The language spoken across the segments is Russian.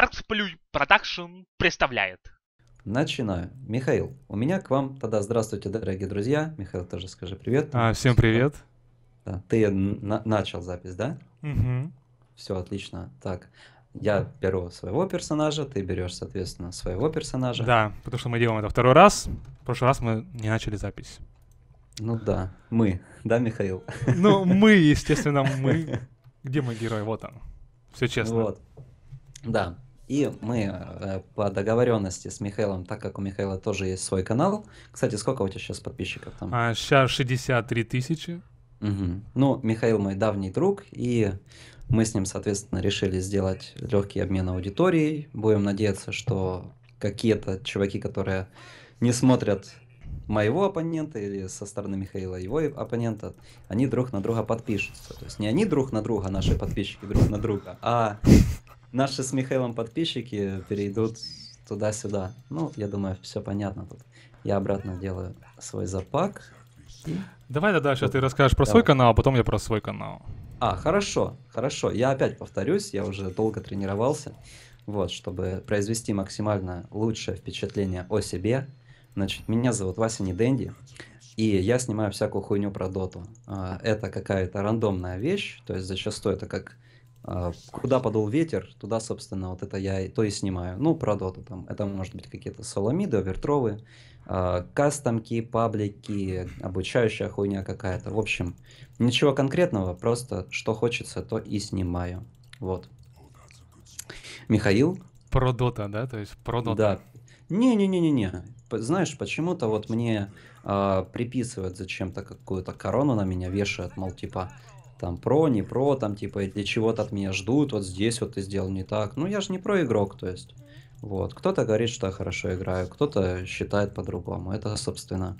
Арцплюй Продакшн представляет. Начинаю. Михаил, у меня к вам тогда здравствуйте, дорогие друзья. Михаил, тоже скажи привет. А, всем привет. Да. Ты на- начал запись, да? Угу. Все отлично. Так, я беру своего персонажа, ты берешь, соответственно, своего персонажа. Да, потому что мы делаем это второй раз. В прошлый раз мы не начали запись. Ну да, мы, да, Михаил? Ну, мы, естественно, мы. Где мой герой? Вот он. Все честно. Вот. Да. И мы э, по договоренности с Михаилом, так как у Михаила тоже есть свой канал. Кстати, сколько у тебя сейчас подписчиков там? А, сейчас 63 тысячи. Угу. Ну, Михаил мой давний друг, и мы с ним, соответственно, решили сделать легкий обмен аудиторией. Будем надеяться, что какие-то чуваки, которые не смотрят моего оппонента или со стороны Михаила его оппонента, они друг на друга подпишутся. То есть не они друг на друга, наши подписчики друг на друга, а наши с Михаилом подписчики перейдут туда-сюда. Ну, я думаю, все понятно тут. Я обратно делаю свой запак. Давай тогда сейчас ты расскажешь про Давай. свой канал, а потом я про свой канал. А, хорошо, хорошо. Я опять повторюсь, я уже долго тренировался, вот, чтобы произвести максимально лучшее впечатление о себе. Значит, меня зовут Вася Неденди, и я снимаю всякую хуйню про доту. А, это какая-то рандомная вещь, то есть зачастую это как а, Куда подул ветер, туда, собственно, вот это я то и снимаю. Ну, про доту там. Это может быть какие-то соломиды, овертровы, а, кастомки, паблики, обучающая хуйня какая-то. В общем, ничего конкретного, просто что хочется, то и снимаю. Вот. Михаил? Про дота, да? То есть про дота. Да. Не-не-не-не-не. Знаешь, почему-то вот мне э, приписывают зачем-то какую-то корону на меня вешают, мол, типа, там про, не про, там типа для чего-то от меня ждут, вот здесь вот ты сделал не так. Ну я же не про игрок, то есть. Вот. Кто-то говорит, что я хорошо играю, кто-то считает по-другому. Это, собственно,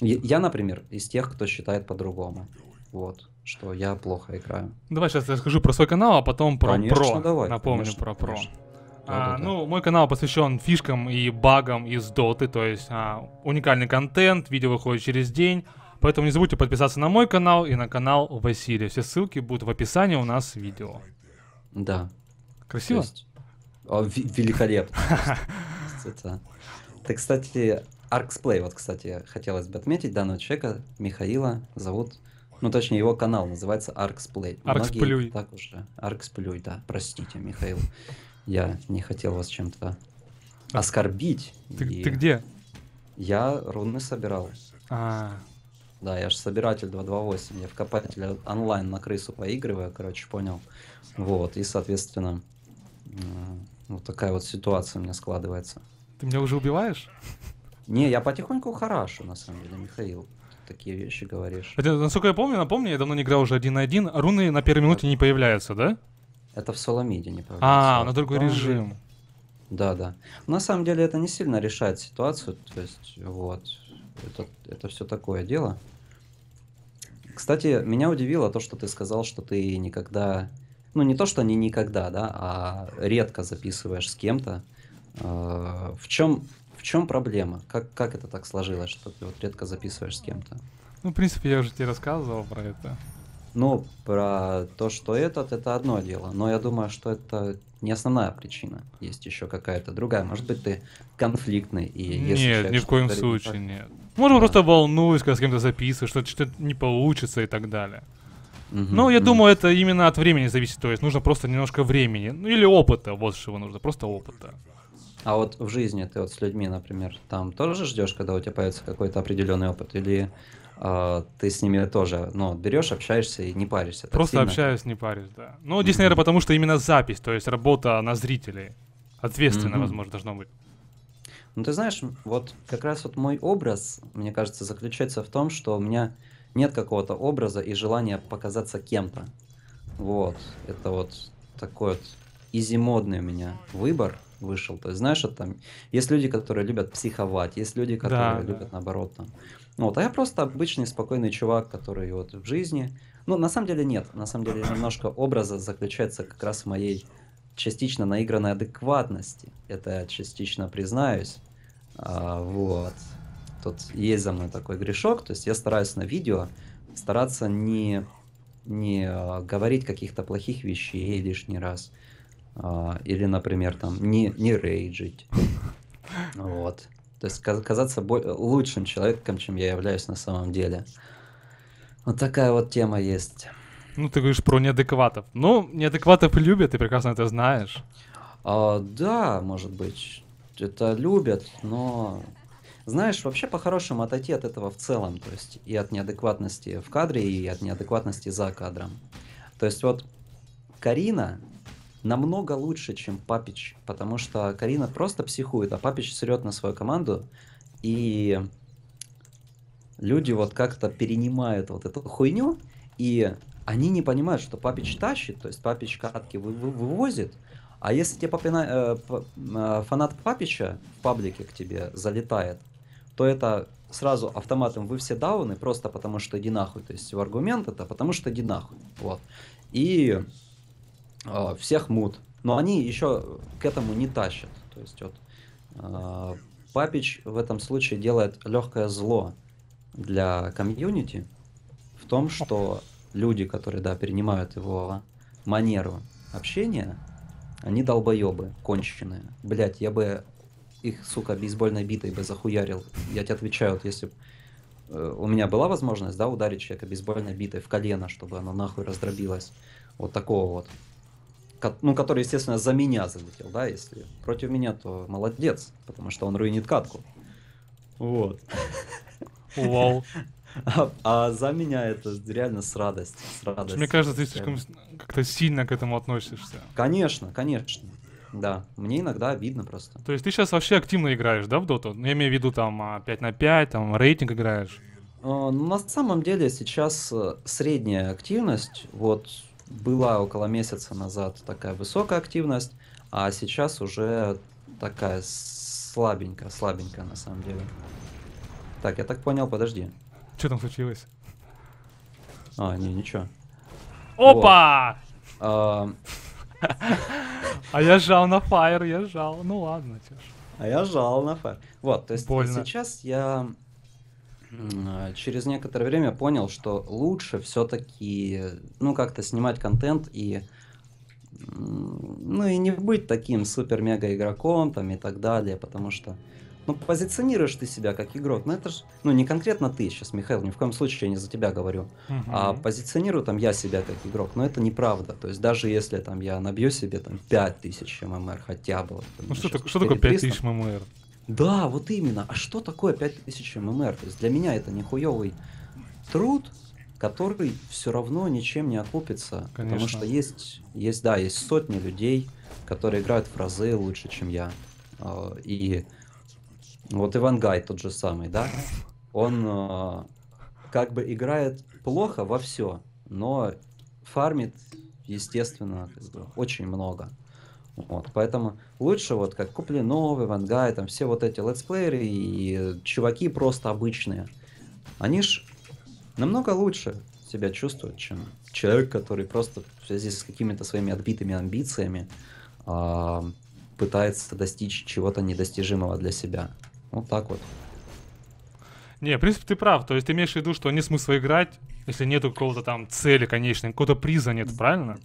я, например, из тех, кто считает по-другому. Вот, что я плохо играю. Давай сейчас я расскажу про свой канал, а потом про конечно, про. Давай, Напомню конечно, про про. Конечно. А, да, да, ну, да. мой канал посвящен фишкам и багам из Доты, то есть а, уникальный контент, видео выходит через день. Поэтому не забудьте подписаться на мой канал и на канал Василия. Все ссылки будут в описании у нас видео. Да. Красиво? Есть... О, великолепно. Это... Ты, кстати, Arxplay, вот, кстати, хотелось бы отметить данного человека, Михаила, зовут, ну, точнее, его канал называется Arxplay. Arxplay. Так уже. Arxplay, да. Простите, Михаил. Я не хотел вас чем-то оскорбить. Ты, и... ты где? Я руны собирал. А, да, я же собиратель 228, я в копателя онлайн на крысу поигрываю, короче, понял. Вот, и, соответственно, вот такая вот ситуация у меня складывается. Ты меня уже убиваешь? Не, я потихоньку харашу, на самом деле, Михаил. Такие вещи говоришь. Это, насколько я помню, напомню, я давно не играл уже один на один. Руны на первой минуте не появляются, да? Это в Соломиде не появляется. А, на другой Там режим. Же... Да, да. На самом деле это не сильно решает ситуацию, то есть вот это, это все такое дело. Кстати, меня удивило то, что ты сказал, что ты никогда... Ну, не то, что не никогда, да, а редко записываешь с кем-то. Э, в чем в чем проблема? Как, как это так сложилось, что ты вот редко записываешь с кем-то? Ну, в принципе, я уже тебе рассказывал про это. Ну, про то, что этот, это одно дело. Но я думаю, что это не основная причина. Есть еще какая-то другая. Может быть, ты конфликтный и если Нет, ни в коем случае так... нет. Может, да. просто волнуюсь, когда с кем-то записываешь, что что-то не получится и так далее. Угу, ну, я угу. думаю, это именно от времени зависит. То есть нужно просто немножко времени. Ну, или опыта, вот чего нужно. Просто опыта. А вот в жизни ты вот с людьми, например, там тоже ждешь, когда у тебя появится какой-то определенный опыт? Или а, ты с ними тоже, ну, берешь, общаешься и не паришься. Просто сильно. общаюсь, не паришь, да. Ну, здесь, mm-hmm. потому что именно запись, то есть работа на зрителей. Ответственно, mm-hmm. возможно, должно быть. Ну, ты знаешь, вот как раз вот мой образ, мне кажется, заключается в том, что у меня нет какого-то образа и желания показаться кем-то. Вот, это вот такой вот изимодный у меня выбор вышел. То есть, знаешь, вот там есть люди, которые любят психовать, есть люди, которые да, любят, да. наоборот, там, вот, а я просто обычный спокойный чувак, который вот в жизни. Ну, на самом деле нет. На самом деле немножко образа заключается как раз в моей частично наигранной адекватности. Это я частично признаюсь. А, вот. Тут есть за мной такой грешок. То есть я стараюсь на видео стараться не, не а, говорить каких-то плохих вещей лишний раз. А, или, например, там не, не рейджить. Вот. То есть казаться лучшим человеком, чем я являюсь на самом деле. Вот такая вот тема есть. Ну, ты говоришь про неадекватов. Ну, неадекватов любят, ты прекрасно это знаешь. А, да, может быть. Это любят, но... Знаешь, вообще по-хорошему отойти от этого в целом, то есть и от неадекватности в кадре, и от неадекватности за кадром. То есть вот Карина, намного лучше, чем Папич, потому что Карина просто психует, а Папич срет на свою команду, и люди вот как-то перенимают вот эту хуйню, и они не понимают, что Папич тащит, то есть Папич катки вы вы вывозит, а если тебе папина, э, э фанат Папича в паблике к тебе залетает, то это сразу автоматом вы все дауны, просто потому что иди нахуй. То есть его аргумент это потому что иди нахуй. Вот. И Э, всех мут. Но они еще к этому не тащат. То есть вот э, Папич в этом случае делает легкое зло для комьюнити в том, что люди, которые, да, принимают его манеру общения, они долбоебы, конченые. Блять, я бы их, сука, бейсбольной битой бы захуярил. Я тебе отвечаю, вот если э, у меня была возможность, да, ударить человека бейсбольной битой в колено, чтобы оно нахуй раздробилось. Вот такого вот ну, который, естественно, за меня залетел, да, если против меня, то молодец, потому что он руинит катку. Вот. Вау. А, а за меня это реально с радостью. С радостью. Мне кажется, ты слишком как-то сильно к этому относишься. Конечно, конечно. Да, мне иногда обидно просто. То есть ты сейчас вообще активно играешь, да, в доту? Ну, я имею в виду там 5 а, на 5, там рейтинг играешь. А, ну, на самом деле сейчас э, средняя активность, вот была около месяца назад такая высокая активность, а сейчас уже такая слабенькая, слабенькая на самом деле. Так, я так понял, подожди. Что там случилось? А, не, ничего. Опа! А, а... я жал на фаер, я жал. Ну ладно, Теш. А я жал на фаер. Вот, то есть сейчас я через некоторое время понял, что лучше все-таки, ну, как-то снимать контент и, ну, и не быть таким супер-мега игроком там и так далее, потому что, ну, позиционируешь ты себя как игрок, ну это же, ну, не конкретно ты сейчас, Михаил, ни в коем случае я не за тебя говорю, uh-huh. а позиционирую там я себя как игрок, но это неправда, то есть даже если там я набью себе там 5000 ММР эм эм хотя бы. там, ну, что, так, что такое 5000 ММР? Эм да, вот именно. А что такое 5000 ММР? То есть для меня это нехуевый труд, который все равно ничем не окупится. Конечно. Потому что есть, есть, да, есть сотни людей, которые играют в разы лучше, чем я. А, и вот Иван Гай тот же самый, да? Он а, как бы играет плохо во все, но фармит, естественно, очень много. Вот, поэтому лучше вот как купли новый, Ивангай, там все вот эти летсплееры и чуваки просто обычные. Они ж намного лучше себя чувствуют, чем человек, который просто в связи с какими-то своими отбитыми амбициями э, пытается достичь чего-то недостижимого для себя. Вот так вот. Не, в принципе, ты прав. То есть ты имеешь в виду, что нет смысла играть, если нету какого-то там цели конечной, какого-то приза нет, правильно?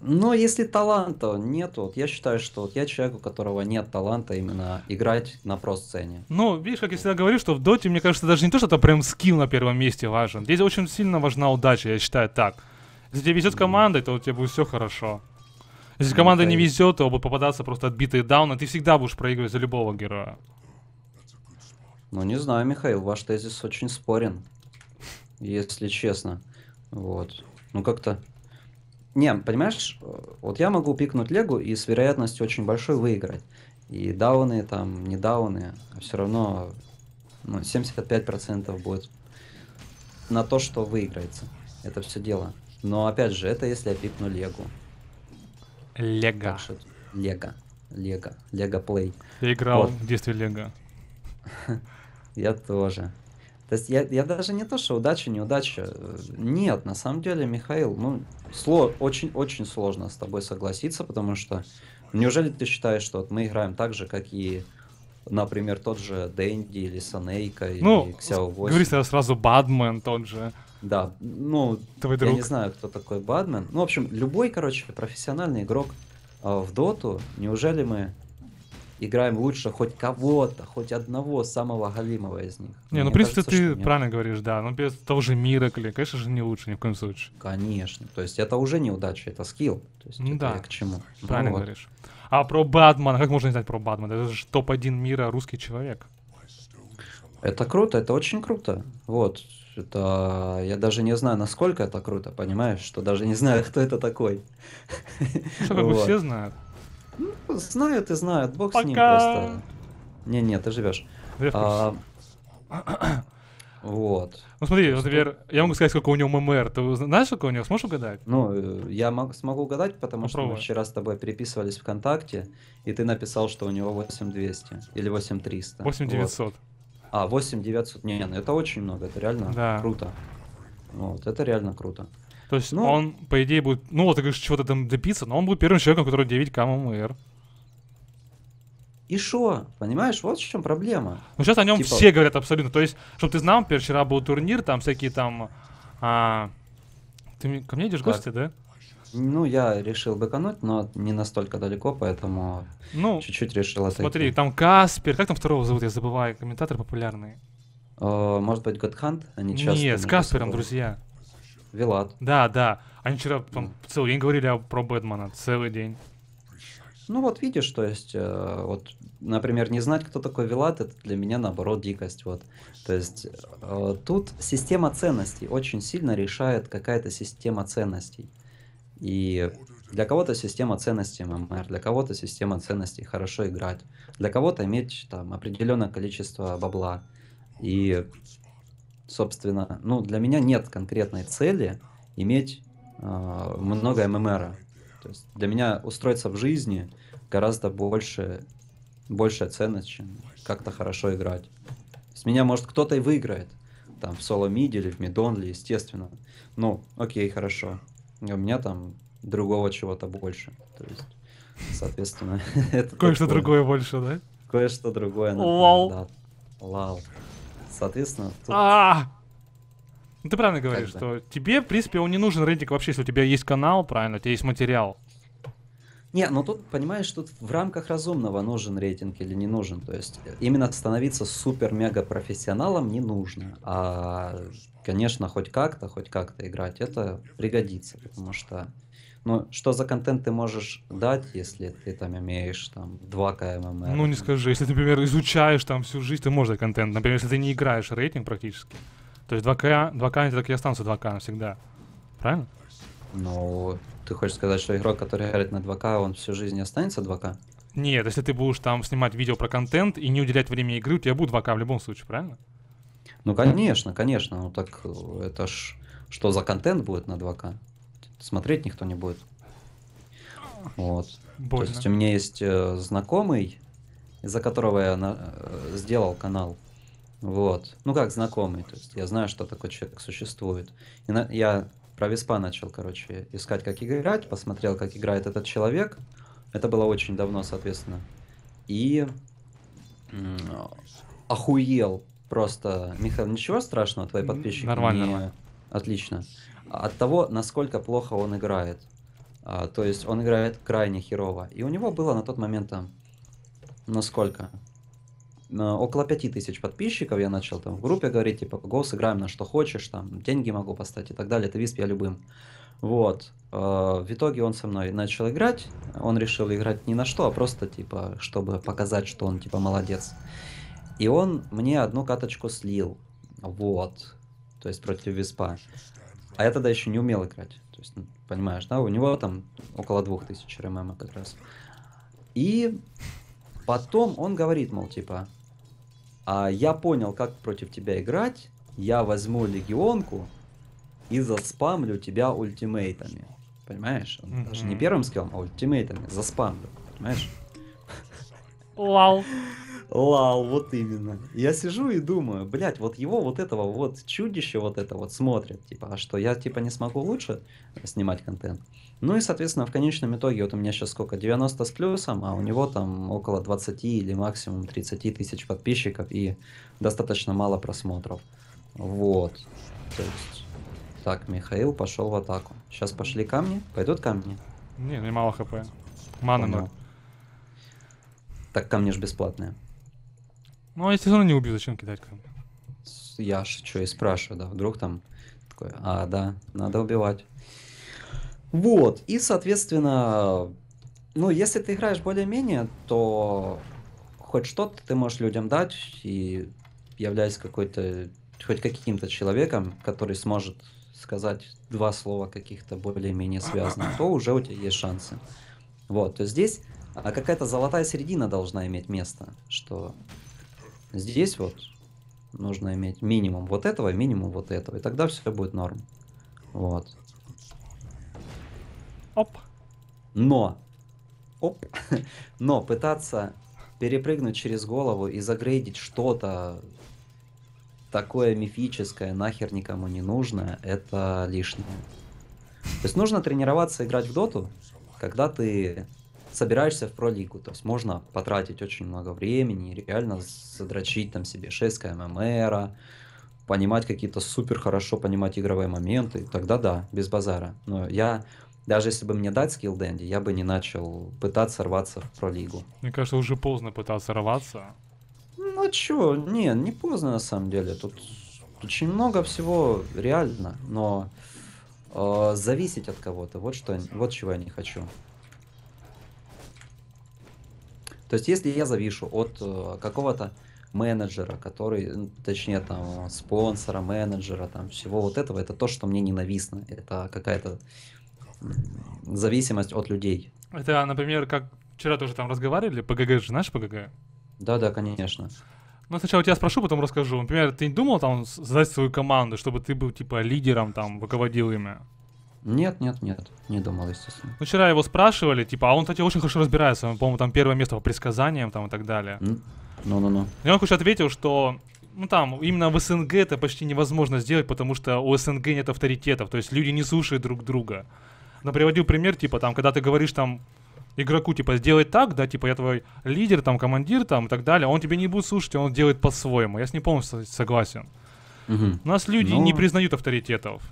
Но если таланта нет, вот я считаю, что вот я человек, у которого нет таланта именно играть на про-сцене. Ну, видишь, как я всегда говорю, что в доте, мне кажется, даже не то, что это прям скилл на первом месте важен. Здесь очень сильно важна удача, я считаю так. Если тебе везет командой, то у тебя будет все хорошо. Если ну, команда не везет, то будут попадаться просто отбитые дауны, ты всегда будешь проигрывать за любого героя. Ну, не знаю, Михаил, ваш тезис очень спорен, если честно. Вот. Ну, как-то не, понимаешь, э, вот я могу пикнуть Легу и с вероятностью очень большой выиграть. И дауны там, не дауны, а все равно ну, 75% будет на то, что выиграется. Это все дело. Но опять же, это если я пикну Легу. Лего. Лего. Лего. Лего Плей. Я играл вот. в детстве Лего. Я тоже. То есть я, я даже не то, что удача, неудача. Э, нет, на самом деле, Михаил, ну, сло, очень, очень сложно с тобой согласиться, потому что неужели ты считаешь, что вот мы играем так же, как и, например, тот же Дэнди или Санейка ну, или 8? говорится сразу Бадмен тот же. Да, ну, Твой друг. я не знаю, кто такой Бадмен. Ну, в общем, любой, короче, профессиональный игрок э, в Доту, неужели мы играем лучше хоть кого-то, хоть одного самого галимого из них. Не, ну в принципе кажется, ты правильно говоришь, да, но ну, без того же Миракли, конечно же, не лучше ни в коем случае. Конечно, то есть это уже неудача, это скилл, то есть ну, это да. я к чему. Ну правильно ну, говоришь. А про Батмана, как можно не знать про Батмана? Это же топ-1 мира русский человек. Это круто, это очень круто. Вот, это я даже не знаю, насколько это круто, понимаешь, что даже не знаю, кто это такой. Ну, что, как бы все знают. Знают и знают, бог Пока. с ним просто. Не-не, ты живешь. А, вот. Ну смотри, вот, например, я могу сказать, сколько у него ММР. Ты знаешь, сколько у него? Сможешь угадать? Ну, э, я мог, смогу угадать, потому Попробуй. что мы вчера с тобой переписывались ВКонтакте, и ты написал, что у него 8200 или 8300. 8900. Вот. А, 8900. Не, ну это очень много, это реально да. круто. Вот, это реально круто. То есть ну, он, по идее, будет... Ну, вот ты говоришь, чего-то там допиться, но он будет первым человеком, который 9к ММР. И шо? Понимаешь, вот в чем проблема. Ну сейчас о нем типа... все говорят абсолютно. То есть, чтобы ты знал, например, вчера был турнир, там всякие там... А... Ты ко мне идешь в гости, да? Ну, я решил быкануть, но не настолько далеко, поэтому ну, чуть-чуть решил отойти. Смотри, там Каспер, как там второго зовут, я забываю, комментатор популярный. Э, может быть, Годхант? Они часто... Нет, с Каспером, друзья. Вилат. Да, да. Они вчера там, целый день говорили про Бэтмена, целый день. Ну вот видишь, то есть, э, вот, например, не знать, кто такой Вилат, это для меня наоборот дикость. Вот. То есть э, тут система ценностей очень сильно решает какая-то система ценностей. И для кого-то система ценностей ММР, для кого-то система ценностей хорошо играть, для кого-то иметь там определенное количество бабла. И, собственно, ну для меня нет конкретной цели иметь э, много ММРа. То есть для меня устроиться в жизни гораздо больше, большая ценность, чем как-то хорошо играть. С меня, может, кто-то и выиграет, там, в соло-миде или в мидонле, естественно. Ну, окей, хорошо. у меня там другого чего-то больше. То есть, соответственно, это Кое-что другое больше, да? Кое-что другое. Лол. Лол. Соответственно, а! Ну, ты правильно говоришь, что тебе, в принципе, он не нужен рейтинг вообще, если у тебя есть канал, правильно, у тебя есть материал. Не, ну тут, понимаешь, тут в рамках разумного нужен рейтинг или не нужен. То есть э, именно становиться супер-мега профессионалом не нужно. А, конечно, хоть как-то, хоть как-то играть, это пригодится, потому что ну, что за контент ты можешь дать, если ты там имеешь там 2к ММР? Эм эм ну, не скажи, если ты, например, изучаешь там всю жизнь, ты можешь дать контент. Например, если ты не играешь рейтинг практически. То есть 2К, 2К так и останутся 2К навсегда. Правильно? Ну, ты хочешь сказать, что игрок, который играет на 2К, он всю жизнь останется 2К? Нет, если ты будешь там снимать видео про контент и не уделять время игры, у тебя будет 2К в любом случае, правильно? Ну, конечно, конечно. Ну, так это ж что за контент будет на 2К? Смотреть никто не будет. Вот. Больно. То есть у меня есть э, знакомый, из-за которого я на, э, сделал канал. Вот. Ну как знакомый, то есть я знаю, что такой человек существует. И на... Я про веспа начал, короче, искать, как играть, посмотрел, как играет этот человек. Это было очень давно, соответственно. И охуел просто. Михаил, ничего страшного, твои подписчики? Нормально, не... Отлично. От того, насколько плохо он играет. А, то есть он играет крайне херово. И у него было на тот момент там, ну сколько? Э, около пяти тысяч подписчиков, я начал там в группе говорить, типа, го, сыграем на что хочешь, там, деньги могу поставить и так далее, это висп я любым. Вот. Э, в итоге он со мной начал играть, он решил играть не на что, а просто, типа, чтобы показать, что он, типа, молодец. И он мне одну каточку слил, вот, то есть против виспа. А я тогда еще не умел играть, то есть, понимаешь, да, у него там около двух тысяч РММа эм эм как раз. И Потом он говорит, мол, типа, а я понял, как против тебя играть, я возьму легионку и заспамлю тебя ультимейтами. Понимаешь? Он mm-hmm. даже не первым скиллом, а ультимейтами заспамлю. Понимаешь? Лал. Wow. Лал, вот именно. Я сижу и думаю, блядь, вот его вот этого вот чудище вот это вот смотрит, типа, а что, я типа не смогу лучше снимать контент? Ну и, соответственно, в конечном итоге, вот у меня сейчас сколько, 90 с плюсом, а у него там около 20 или максимум 30 тысяч подписчиков и достаточно мало просмотров. Вот. То есть... Так, Михаил пошел в атаку. Сейчас пошли камни. Пойдут камни? Не, не мало хп. Мана ноль. Так камни же бесплатные. Ну, а если все равно не убью, зачем кидать камни? Я шучу и спрашиваю, да, вдруг там такое, а, да, надо убивать. Вот, и, соответственно, ну, если ты играешь более-менее, то хоть что-то ты можешь людям дать, и являясь какой-то, хоть каким-то человеком, который сможет сказать два слова каких-то более-менее связанных, то уже у тебя есть шансы. Вот, то есть здесь а, какая-то золотая середина должна иметь место, что Здесь вот нужно иметь минимум вот этого, минимум вот этого. И тогда все будет норм. Вот. Оп. Но. Оп. Но пытаться перепрыгнуть через голову и загрейдить что-то такое мифическое, нахер никому не нужно, это лишнее. То есть нужно тренироваться играть в доту, когда ты собираешься в пролигу, то есть можно потратить очень много времени, реально задрочить там себе 6 КММР, понимать какие-то супер хорошо понимать игровые моменты, тогда да, без базара. Но я, даже если бы мне дать скилл Дэнди, я бы не начал пытаться рваться в пролигу. Мне кажется, уже поздно пытаться рваться. Ну чё, не, не поздно на самом деле, тут очень много всего реально, но э, зависеть от кого-то, вот что, вот чего я не хочу. То есть, если я завишу от э, какого-то менеджера, который, точнее, там, спонсора, менеджера, там, всего вот этого, это то, что мне ненавистно. Это какая-то зависимость от людей. Это, например, как вчера тоже там разговаривали, ПГГ же знаешь ПГГ? Да-да, конечно. Ну, сначала тебя спрошу, потом расскажу. Например, ты не думал там создать свою команду, чтобы ты был, типа, лидером, там, руководил имя? Нет, нет, нет, не думал, естественно. Ну, вчера его спрашивали, типа, а он, кстати, очень хорошо разбирается, он, по-моему, там первое место по предсказаниям там и так далее. Ну-ну-ну. И он, короче, ответил, что ну там, именно в СНГ это почти невозможно сделать, потому что у СНГ нет авторитетов, то есть люди не слушают друг друга. Но приводил пример, типа, там, когда ты говоришь там игроку, типа, сделать так, да, типа, я твой лидер, там, командир, там, и так далее, он тебе не будет слушать, он делает по-своему. Я с ним полностью согласен. Угу. У нас люди ну... не признают авторитетов.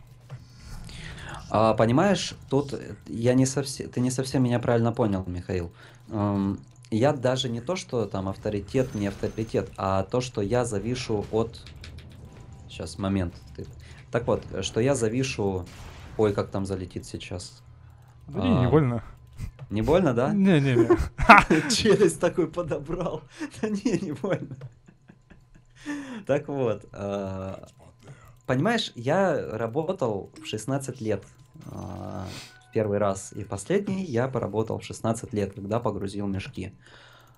А, понимаешь, тут я не совсем, ты не совсем меня правильно понял, Михаил. Эм, я даже не то, что там авторитет, не авторитет, а то, что я завишу от... Сейчас, момент. Так вот, что я завишу... Ой, как там залетит сейчас. Да а... не, не а, больно. Не больно, да? Не-не-не. Челюсть такой подобрал. Да не, не больно. Так вот, э, понимаешь, я работал в 16 лет а, первый раз и последний я поработал в 16 лет, когда погрузил мешки.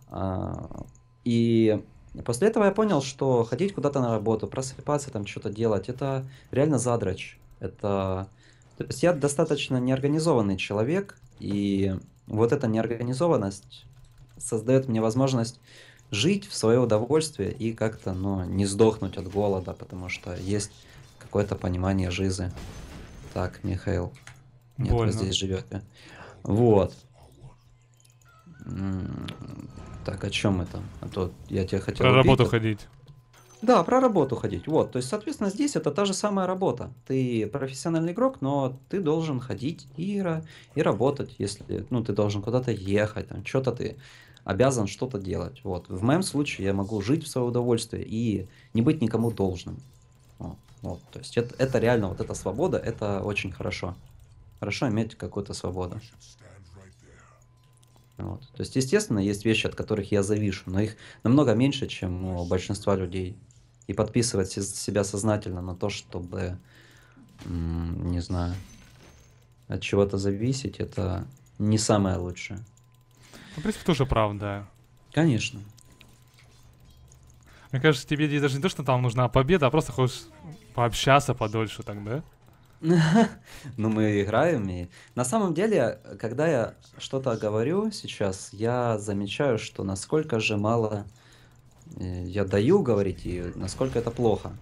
А, и после этого я понял, что ходить куда-то на работу, просыпаться, там что-то делать, это реально задрочь. Это... То есть я достаточно неорганизованный человек, и вот эта неорганизованность создает мне возможность жить в свое удовольствие и как-то ну, не сдохнуть от голода, потому что есть какое-то понимание жизни. Так, Михаил. Нет, Больно. вы здесь живете. Вот. Так, о чем это? А то я тебе хотел... Про убить, работу так... ходить. Да, про работу ходить. Вот, то есть, соответственно, здесь это та же самая работа. Ты профессиональный игрок, но ты должен ходить и, и работать, если, ну, ты должен куда-то ехать, там, что-то ты обязан что-то делать. Вот, в моем случае я могу жить в свое удовольствие и не быть никому должным. Вот. Вот, ну, то есть это, это реально, вот эта свобода, это очень хорошо. Хорошо иметь какую-то свободу. Вот. То есть, естественно, есть вещи, от которых я завишу, но их намного меньше, чем у большинства людей. И подписывать себя сознательно на то, чтобы, не знаю, от чего-то зависеть, это не самое лучшее. Ну, в принципе, тоже правда. Конечно. Мне кажется, тебе даже не то, что там нужна победа, а просто хочешь Пообщаться подольше тогда. Ну, мы играем, и... На самом деле, когда я что-то говорю сейчас, я замечаю, что насколько же мало э, я даю говорить, и насколько это плохо.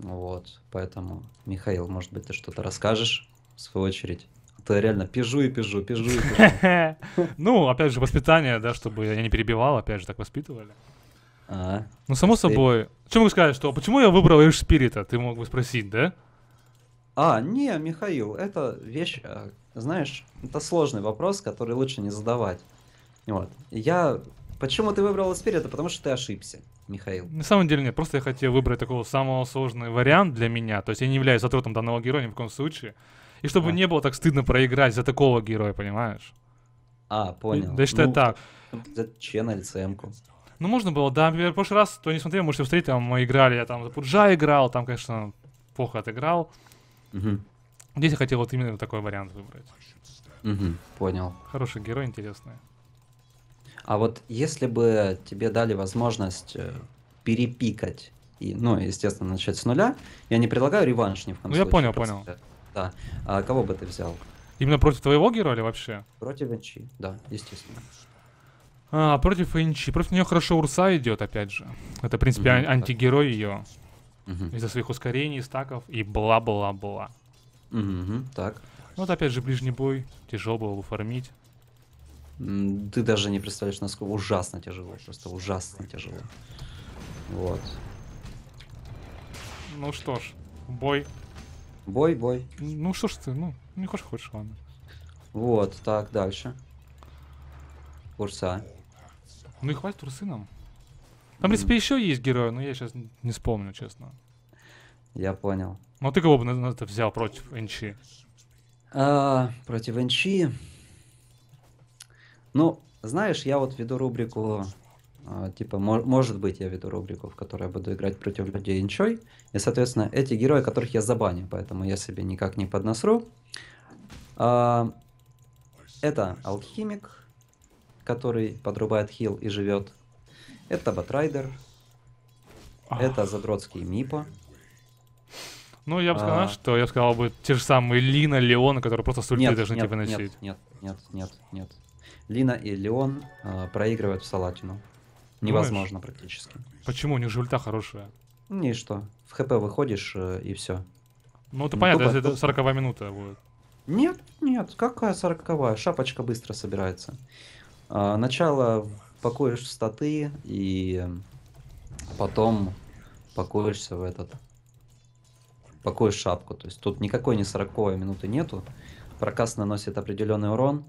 Вот, поэтому, Михаил, может быть, ты что-то расскажешь, в свою очередь? А ты реально пижу и пижу, пижу и пижу. Ну, опять же, воспитание, да, чтобы я не перебивал, опять же, так воспитывали. А, ну, само ты... собой. Что могу сказать, что почему я выбрал Irish Спирита, ты мог бы спросить, да? А, не, Михаил, это вещь, э, знаешь, это сложный вопрос, который лучше не задавать. Вот. Я... Почему ты выбрал Спирита? Потому что ты ошибся, Михаил. На самом деле нет, просто я хотел выбрать такого самого сложный вариант для меня. То есть я не являюсь отротом данного героя ни в коем случае. И чтобы а. не было так стыдно проиграть за такого героя, понимаешь? А, понял. Да, считай ну, так. За Чена или ЦМ-ку. Ну, можно было, да, например, в прошлый раз, то не смотрел, можете повторить, там мы играли, я там за Пуджа играл, там, конечно, плохо отыграл. Угу. Здесь я хотел вот именно такой вариант выбрать. Угу, понял. Хороший герой, интересный. А вот если бы тебе дали возможность э, перепикать, и, ну, естественно, начать с нуля, я не предлагаю реванш ни в коем Ну, я случае, понял, просто, понял. Да. А кого бы ты взял? Именно против твоего героя или вообще? Против Венчи, да, естественно. А, против Инчи. Против нее хорошо Урса идет, опять же. Это, в принципе, угу, антигерой ее. Угу. Из-за своих ускорений, стаков и бла-бла-бла. Угу, так. Вот опять же ближний бой. Тяжело было фармить. Ты даже не представляешь, насколько ужасно тяжело. Просто ужасно тяжело. Вот. Ну что ж, бой. Бой, бой. Ну что ж ты, ну, не хочешь, хочешь, ладно. Вот, так, дальше. Курса. Ну и хватит трусы нам. Там, в принципе, еще есть герои, но я сейчас не вспомню, честно. Я понял. Ну а ты кого бы на это взял против Энчи? А, против Энчи. Ну, знаешь, я вот веду рубрику. А, типа, может быть, я веду рубрику, в которой я буду играть против людей Энчой. И, соответственно, эти герои, которых я забаню, поэтому я себе никак не поднасру. А, это алхимик, который подрубает хил и живет. Это Батрайдер. Ах. Это задротский Мипа. Ну, я бы сказал, а... что я бы сказал бы те же самые Лина, Леона, которые просто с ульты должны нет, тебя типа носить. Нет, нет, нет, нет. Лина и Леон э, проигрывают в Салатину. Ну Невозможно Думаешь? практически. Почему? У них же ульта хорошая. Не ну что. В ХП выходишь э, и все. Ну, это ну, понятно, тупо, если это 40 минута будет. Нет, нет, какая 40 -я? Шапочка быстро собирается. А, начало покоя статы и потом покоишься в этот... Покоишь шапку. То есть тут никакой не 40 минуты нету. Прокас наносит определенный урон.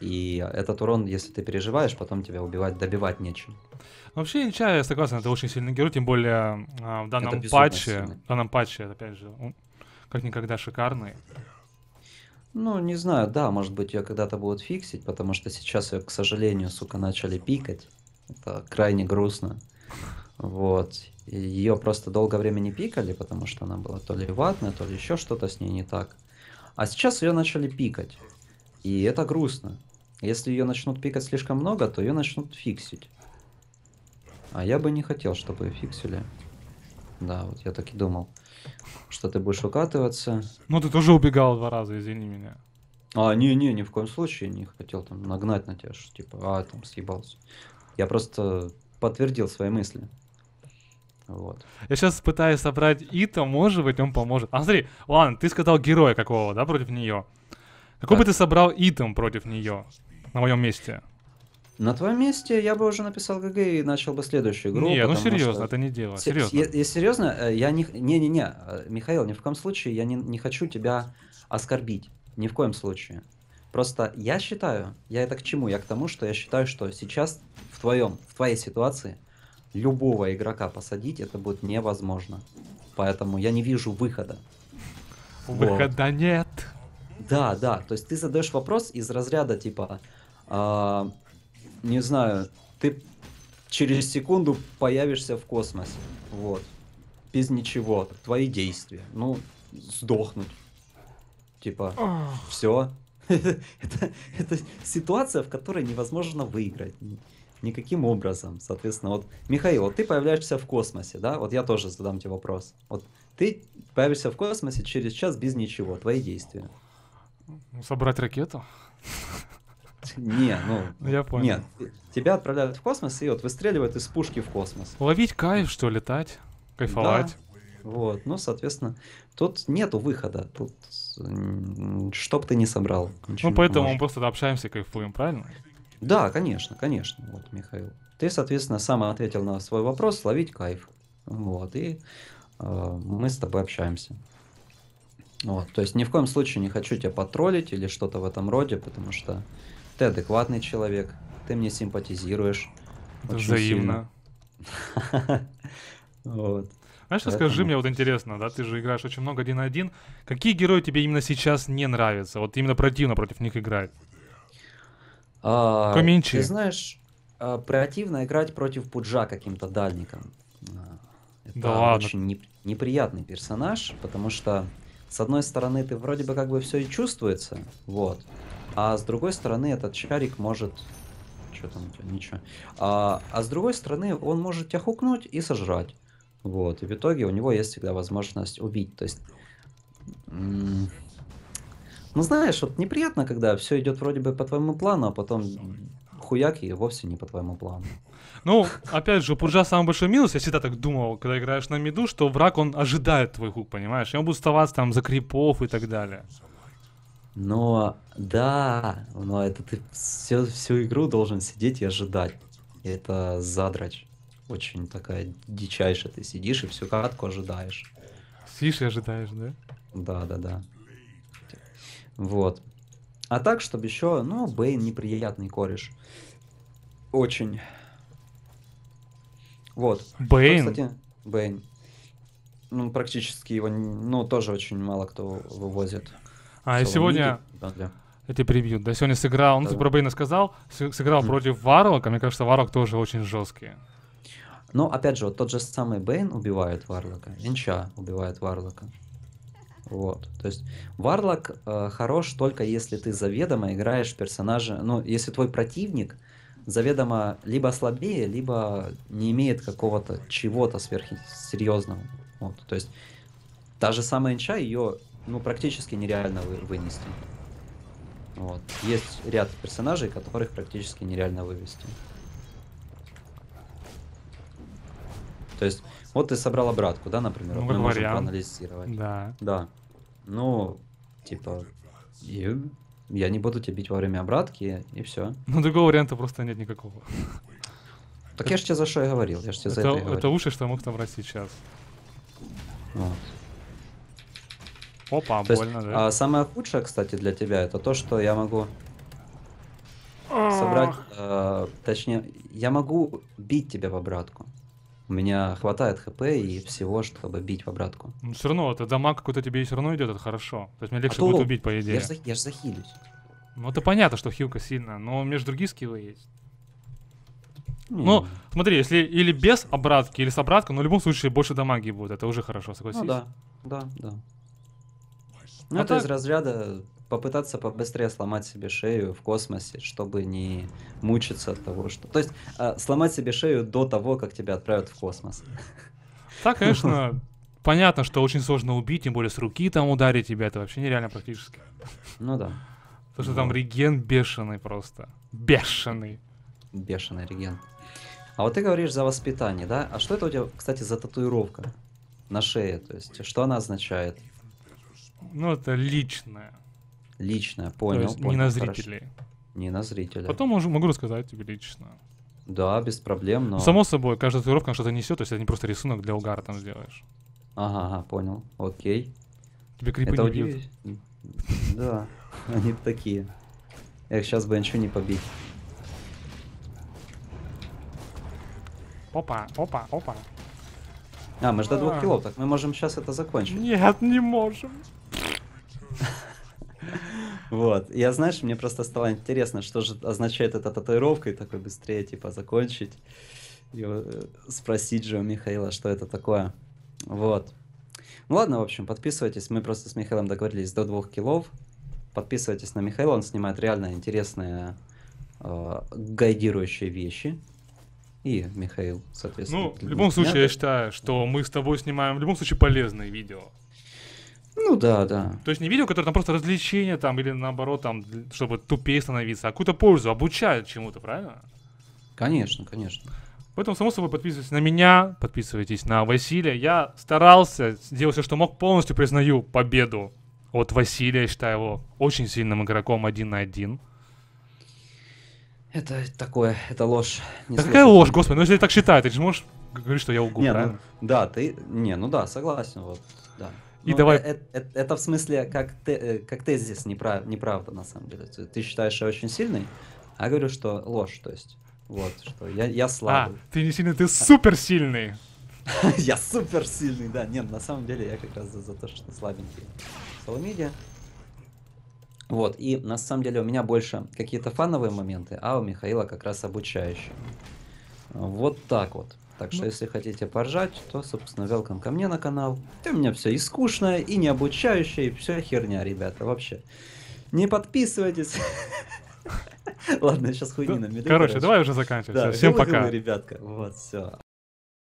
И этот урон, если ты переживаешь, потом тебя убивать, добивать нечем. Ну, вообще, Инча, я согласен, это очень сильный герой, тем более а, в данном патче, в данном патче, опять же, как никогда шикарный. Ну, не знаю, да, может быть, ее когда-то будут фиксить, потому что сейчас ее, к сожалению, сука, начали пикать. Это крайне грустно. Вот. ее просто долгое время не пикали, потому что она была то ли ватная, то ли еще что-то с ней не так. А сейчас ее начали пикать. И это грустно. Если ее начнут пикать слишком много, то ее начнут фиксить. А я бы не хотел, чтобы ее фиксили. Да, вот я так и думал, что ты будешь укатываться. Ну, ты тоже убегал два раза, извини меня. А, не-не, ни в коем случае не хотел там нагнать на тебя, что, типа, а, там, съебался. Я просто подтвердил свои мысли. Вот. Я сейчас пытаюсь собрать Ита, может быть, он поможет. А смотри, ладно, ты сказал героя какого, да, против нее. Какой так. бы ты собрал Итом против нее на моем месте? На твоем месте я бы уже написал ГГ и начал бы следующую игру. Не, ну серьезно, что... это не дело. серьезно. Я, я серьезно, э, я не... Не-не-не, э, Михаил, ни в коем случае я не, не хочу тебя оскорбить. Ни в коем случае. Просто я считаю, я это к чему? Я к тому, что я считаю, что сейчас в твоем, в твоей ситуации любого игрока посадить это будет невозможно. Поэтому я не вижу выхода. Выхода вот. нет. Да, да. То есть ты задаешь вопрос из разряда типа, э, не знаю, ты через секунду появишься в космосе. Вот. Без ничего. Твои действия. Ну, сдохнуть. Типа, все. это, это ситуация, в которой невозможно выиграть. Никаким образом. Соответственно, вот, Михаил, вот ты появляешься в космосе, да? Вот я тоже задам тебе вопрос. Вот ты появишься в космосе через час без ничего. Твои действия. Собрать ракету? Не, ну, ну... Я понял. Нет, тебя отправляют в космос и вот выстреливают из пушки в космос. Ловить кайф, что летать, кайфовать. Да, вот, ну, соответственно, тут нету выхода, тут что бы ты ни собрал. Ну, поэтому мы просто общаемся, кайфуем, правильно? Да, конечно, конечно, вот, Михаил. Ты, соответственно, сам ответил на свой вопрос, ловить кайф. Вот, и э, мы с тобой общаемся. Вот, то есть ни в коем случае не хочу тебя потроллить или что-то в этом роде, потому что ты адекватный человек, ты мне симпатизируешь. Это взаимно. вот. Знаешь, Поэтому... скажи мне, вот интересно, да, ты же играешь очень много один на один. Какие герои тебе именно сейчас не нравятся? Вот именно противно против них играть? А, Коменчи. Ты знаешь, а, противно играть против Пуджа каким-то дальником. А, это да очень неприятный персонаж, потому что с одной стороны, ты вроде бы как бы все и чувствуется, вот, а с другой стороны, этот шарик может... Что там у тебя? Ничего. А, а с другой стороны, он может тебя хукнуть и сожрать. Вот, и в итоге у него есть всегда возможность убить, то есть... Ну знаешь, вот неприятно, когда все идет вроде бы по твоему плану, а потом хуяк и вовсе не по твоему плану. Ну, опять же, у Пуржа самый большой минус, я всегда так думал, когда играешь на миду, что враг, он ожидает твой хук, понимаешь? И он будет вставать там за крипов и так далее. Но, да, но это ты всю, всю игру должен сидеть и ожидать. это задрач. Очень такая дичайшая. Ты сидишь и всю катку ожидаешь. Сидишь и ожидаешь, да? Да, да, да. Вот. А так, чтобы еще, ну, Бейн неприятный кореш. Очень. Вот. Бейн. Ну, кстати, Бэйн. Ну, практически его, ну, тоже очень мало кто вывозит. А, и сегодня... Эти превью. Да, сегодня сыграл, ну, да. ты про Бейна сказал, сыграл mm. против Варлока. Мне кажется, Варлок тоже очень жесткий. Но, ну, опять же, вот тот же самый Бейн убивает Варлока, Инча убивает Варлока. Вот. То есть Варлок э, хорош только если ты заведомо играешь персонажа, ну, если твой противник заведомо либо слабее, либо не имеет какого-то чего-то сверхсерьезного. Вот. То есть та же самая инча, ее ну, практически нереально вы, вынести. Вот. Есть ряд персонажей, которых практически нереально вывести. То есть, вот ты собрал обратку, да, например, ну, вот мы можем проанализировать. Да. Да. Ну, типа, я не буду тебя бить во время обратки, и все. Ну, другого варианта просто нет никакого. Так я же тебе за что и говорил, я же тебе за это говорил. Это уши, что я мог там брать сейчас. Опа, то больно, есть, да? А самое худшее, кстати, для тебя, это то, что я могу собрать, э, точнее, я могу бить тебя в обратку. У меня хватает хп и всего, чтобы бить по обратку. Ну, все равно, это дамаг какой-то тебе и все равно идет, это хорошо. То есть мне легче а будет убить, по идее. Я же, я же захилюсь. Ну, это понятно, что хилка сильная, но у меня же другие скиллы есть. Mm. Ну, смотри, если или без обратки, или с обраткой, но в любом случае больше дамаги будет, это уже хорошо, согласись? Ну да, да, да. А ну, а это так... из разряда попытаться побыстрее сломать себе шею в космосе, чтобы не мучиться от того, что... То есть э, сломать себе шею до того, как тебя отправят в космос. Так, конечно. Понятно, что очень сложно убить, тем более с руки там ударить тебя, это вообще нереально практически. Ну да. Потому что ну там реген бешеный просто. Бешеный. Бешеный реген. А вот ты говоришь за воспитание, да? А что это у тебя, кстати, за татуировка на шее? То есть, что она означает? Ну, это личное. Лично, понял. То есть понял, не на зрителей. Не на зрителей. Потом уже могу рассказать тебе лично. Да, без проблем, но... Само собой, каждая татуировка что-то несет, то есть это не просто рисунок для угара там сделаешь. Ага, ага понял, окей. Тебе крипы это не бьют. Да, они такие. Эх, сейчас бы ничего не побить. Опа, опа, опа. А, мы же до двух а. килов, так мы можем сейчас это закончить. Нет, не можем. Вот. Я, знаешь, мне просто стало интересно, что же означает эта татуировка, и такой быстрее, типа, закончить. И э, спросить же у Михаила, что это такое. Вот. Ну ладно, в общем, подписывайтесь. Мы просто с Михаилом договорились до двух килов. Подписывайтесь на Михаила, он снимает реально интересные э, гайдирующие вещи. И Михаил, соответственно. Ну, в любом случае, я считаю, что мы с тобой снимаем в любом случае полезные видео. Ну да, да. То есть не видео, которое там просто развлечение там, или наоборот, там, чтобы тупее становиться, а какую-то пользу обучают чему-то, правильно? Конечно, конечно. Поэтому, само собой, подписывайтесь на меня, подписывайтесь на Василия. Я старался, сделал все, что мог, полностью признаю победу от Василия. считаю его очень сильным игроком один на один. Это такое, это ложь. Да какая ложь, господи, ну если ты так считаешь, ты же можешь говорить, что я лгу, не, ну правильно? Ну, да, ты, не, ну да, согласен, вот, да. И ну, давай... Это, это, э, это в смысле как, те, э, как тезис неправ, неправда, на самом деле. Ты считаешь, что я очень сильный, а я говорю, что ложь, то есть. Вот, что я, я а, слабый. А, ты не сильный, ты супер сильный. Я супер сильный, да. Нет, на самом деле я как раз за, за то, что слабенький. Соломидия. Вот, и на самом деле у меня больше какие-то фановые моменты, а у Михаила как раз обучающие. Вот так вот. Так что, ну. если хотите поржать, то, собственно, welcome ко мне на канал. Ты у меня все и скучное, и не обучающее, и все херня, ребята, вообще. Не подписывайтесь. Ладно, сейчас хуйни ну, на медведя. Короче, давай уже заканчивать. Да, Всем пока. ребятка. Вот, все.